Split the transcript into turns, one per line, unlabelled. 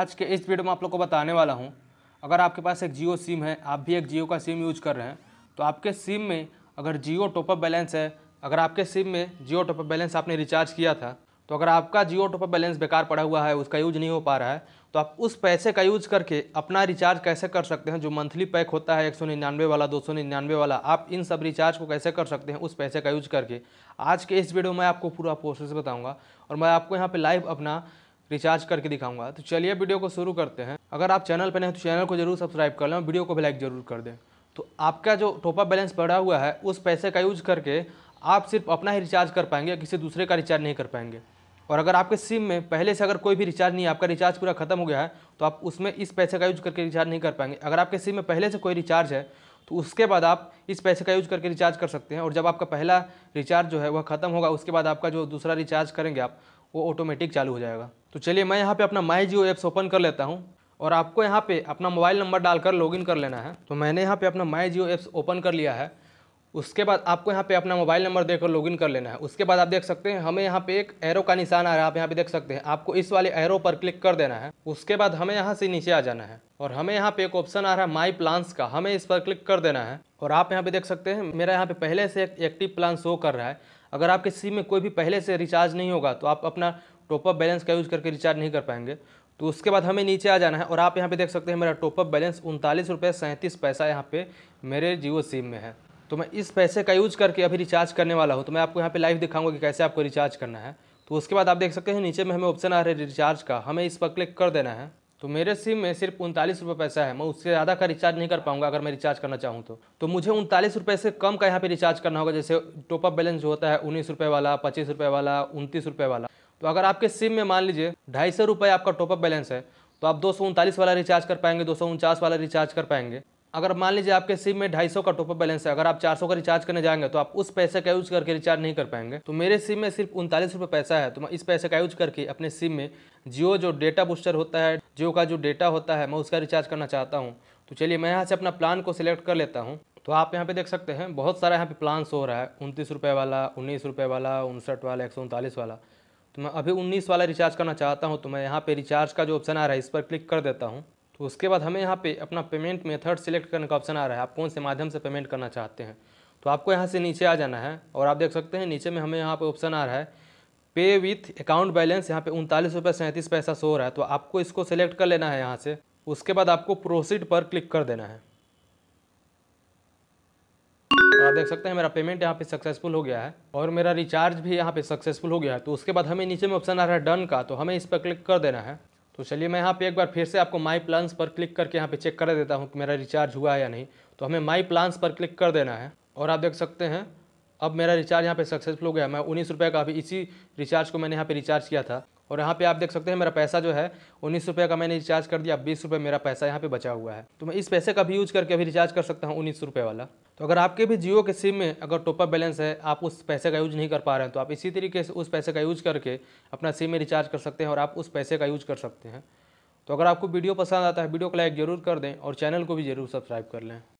आज के इस वीडियो में आप लोग को बताने वाला हूँ अगर आपके पास एक जियो सिम है आप भी एक जियो का सिम यूज कर रहे हैं तो आपके सिम में अगर जियो टॉपअप बैलेंस है अगर आपके सिम में जियो टॉपअप बैलेंस आपने रिचार्ज किया था तो अगर आपका जियो टॉपअप बैलेंस बेकार पड़ा हुआ है उसका यूज नहीं हो पा रहा है तो आप उस पैसे का यूज करके अपना रिचार्ज कैसे कर सकते हैं जो मंथली पैक होता है एक सौ निन्यानवे वाला दो सौ निन्यानवे वाला आप इन सब रिचार्ज को कैसे कर सकते हैं उस पैसे का यूज करके आज के इस वीडियो में आपको पूरा प्रोसेस बताऊँगा और मैं आपको यहाँ पर लाइव अपना रिचार्ज करके दिखाऊंगा तो चलिए वीडियो को शुरू करते हैं अगर आप चैनल पर नहीं तो चैनल को जरूर सब्सक्राइब कर लें वीडियो को भी लाइक जरूर कर दें तो आपका जो टोपा बैलेंस बढ़ा हुआ है उस पैसे का यूज करके आप सिर्फ अपना ही रिचार्ज कर पाएंगे किसी दूसरे का रिचार्ज नहीं कर पाएंगे और अगर आपके सिम में पहले से अगर कोई भी रिचार्ज नहीं है आपका रिचार्ज पूरा खत्म हो गया है तो आप उसमें इस पैसे का यूज करके रिचार्ज नहीं कर पाएंगे अगर आपके सिम में पहले से कोई रिचार्ज है तो उसके बाद आप इस पैसे का यूज करके रिचार्ज कर सकते हैं और जब आपका पहला रिचार्ज जो है वह ख़त्म होगा उसके बाद आपका जो दूसरा रिचार्ज करेंगे आप वो ऑटोमेटिक चालू हो जाएगा तो चलिए मैं यहाँ पे अपना माई जियो ऐप्स ओपन कर लेता हूँ और आपको यहाँ पे अपना मोबाइल नंबर डालकर लॉगिन कर लेना है तो मैंने यहाँ पे अपना माई जियो ऐप्स ओपन कर लिया है उसके बाद आपको यहाँ पे अपना मोबाइल नंबर देकर लॉगिन कर लेना है उसके बाद आप देख सकते हैं हमें यहाँ पे एक एरो का निशान आ रहा है आप यहाँ पे देख सकते हैं आपको इस वाले एरो पर क्लिक कर देना है उसके बाद हमें यहाँ से नीचे आ जाना है और हमें यहाँ पे एक ऑप्शन आ रहा है माई प्लान्स का हमें इस पर क्लिक कर देना है और आप यहाँ पे देख सकते हैं मेरा यहाँ पे पहले से एक एक्टिव प्लान शो कर रहा है अगर आपके सिम में कोई भी पहले से रिचार्ज नहीं होगा तो आप अपना टॉपअप बैलेंस का यूज़ करके रिचार्ज नहीं कर पाएंगे तो उसके बाद हमें नीचे आ जाना है और आप यहाँ पे देख सकते हैं मेरा टॉपअप बैलेंस उनतालीस रुपये सैंतीस पैसा यहाँ पे मेरे जियो सिम में है तो मैं इस पैसे का यूज करके अभी रिचार्ज करने वाला हूँ तो मैं आपको यहाँ पे लाइव दिखाऊंगा कि कैसे आपको रिचार्ज करना है तो उसके बाद आप देख सकते हैं नीचे में हमें ऑप्शन आ रहा है रिचार्ज का हमें इस पर क्लिक कर देना है तो मेरे सिम में सिर्फ उनतालीस रुपये पैसा है मैं उससे ज़्यादा का रिचार्ज नहीं कर पाऊंगा अगर मैं रिचार्ज करना चाहूँ तो तो मुझे उनतालीस रुपये से कम का यहाँ पे रिचार्ज करना होगा जैसे टॉपअप बैलेंस जो होता है उन्नीस रुपये वाला पच्चीस रुपये वाला उनतीस रुपये वाला तो अगर आपके सिम में मान लीजिए ढाई सौ रुपये आपका टॉपअप बैलेंस है तो आप दो वाला रिचार्ज कर पाएंगे दो वाला रिचार्ज कर पाएंगे अगर मान लीजिए आपके सिम में 250 का टॉपअप बैलेंस है अगर आप 400 का रिचार्ज करने जाएंगे तो आप उस पैसे का यूज करके रिचार्ज नहीं कर पाएंगे तो मेरे सिम में सिर्फ उनतालीस रुपये पैसा है तो मैं इस पैसे का यूज करके अपने सिम में जियो जो डेटा बूस्टर होता है जियो का जो डेटा होता है मैं उसका रिचार्ज करना चाहता हूँ तो चलिए मैं यहाँ से अपना प्लान को सिलेक्ट कर लेता हूँ तो आप यहाँ पे देख सकते हैं बहुत सारा यहाँ पे प्लान हो रहा है उनतीस रुपये वाला उन्नीस रुपये वाला उनसठ वाला एक वाला तो मैं अभी उन्नीस वाला रिचार्ज करना चाहता हूँ तो मैं यहाँ पर रिचार्ज का जो ऑप्शन आ रहा है इस पर क्लिक कर देता हूँ तो उसके बाद हमें यहाँ पे अपना पेमेंट मेथड सिलेक्ट करने का ऑप्शन आ रहा है आप कौन से माध्यम से पेमेंट करना चाहते हैं तो आपको यहाँ से नीचे आ जाना है और आप देख सकते हैं नीचे में हमें यहाँ पे ऑप्शन आ रहा है पे विथ अकाउंट बैलेंस यहाँ पे उनतालीस रुपये सैंतीस पैसा सो रहा है तो आपको इसको सेलेक्ट कर लेना है यहाँ से उसके बाद आपको प्रोसीड पर क्लिक कर देना है तो आप देख सकते हैं मेरा पेमेंट यहाँ पे सक्सेसफुल हो गया है और मेरा रिचार्ज भी यहाँ पे सक्सेसफुल हो गया है तो उसके बाद हमें नीचे में ऑप्शन आ रहा है डन का तो हमें इस पर क्लिक कर देना है तो चलिए मैं यहाँ पे एक बार फिर से आपको माई प्लान्स पर क्लिक करके यहाँ पे चेक कर देता हूँ कि मेरा रिचार्ज हुआ है या नहीं तो हमें माई प्लान्स पर क्लिक कर देना है और आप देख सकते हैं अब मेरा रिचार्ज यहाँ पे सक्सेसफुल हो गया मैं उन्नीस रुपये का अभी इसी रिचार्ज को मैंने यहाँ पे रिचार्ज किया था और यहाँ पे आप देख सकते हैं मेरा पैसा जो है उन्नीस रुपये का मैंने रिचार्ज कर दिया बीस रुपये मेरा पैसा यहाँ पे बचा हुआ है तो मैं इस पैसे का भी यूज़ करके अभी रिचार्ज कर सकता हूँ उन्नीस रुपये वाला तो अगर आपके भी जियो के सिम में अगर टॉपअप बैलेंस है आप उस पैसे का यूज नहीं कर पा रहे हैं तो आप इसी तरीके से उस पैसे का यूज करके अपना सिम में रिचार्ज कर सकते हैं और आप उस पैसे का यूज कर सकते हैं तो अगर आपको वीडियो पसंद आता है वीडियो को लाइक ज़रूर कर दें और चैनल को भी ज़रूर सब्सक्राइब कर लें